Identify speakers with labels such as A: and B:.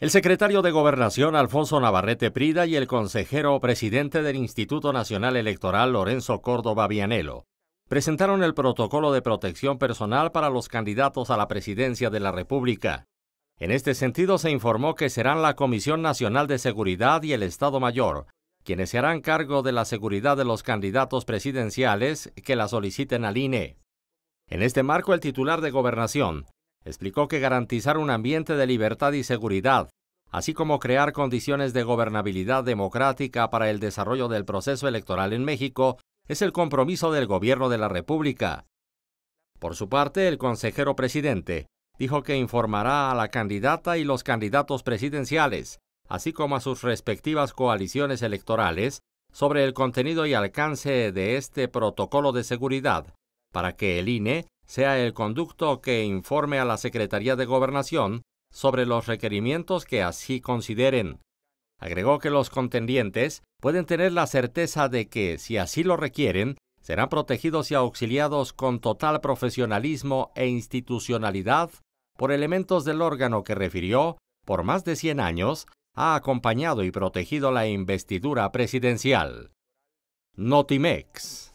A: El secretario de Gobernación Alfonso Navarrete Prida y el consejero presidente del Instituto Nacional Electoral Lorenzo Córdoba Vianelo presentaron el protocolo de protección personal para los candidatos a la presidencia de la República. En este sentido, se informó que serán la Comisión Nacional de Seguridad y el Estado Mayor quienes se harán cargo de la seguridad de los candidatos presidenciales que la soliciten al INE. En este marco, el titular de Gobernación explicó que garantizar un ambiente de libertad y seguridad, así como crear condiciones de gobernabilidad democrática para el desarrollo del proceso electoral en México, es el compromiso del Gobierno de la República. Por su parte, el consejero presidente dijo que informará a la candidata y los candidatos presidenciales, así como a sus respectivas coaliciones electorales, sobre el contenido y alcance de este protocolo de seguridad, para que el INE sea el conducto que informe a la Secretaría de Gobernación sobre los requerimientos que así consideren. Agregó que los contendientes pueden tener la certeza de que, si así lo requieren, serán protegidos y auxiliados con total profesionalismo e institucionalidad por elementos del órgano que refirió, por más de 100 años, ha acompañado y protegido la investidura presidencial. Notimex.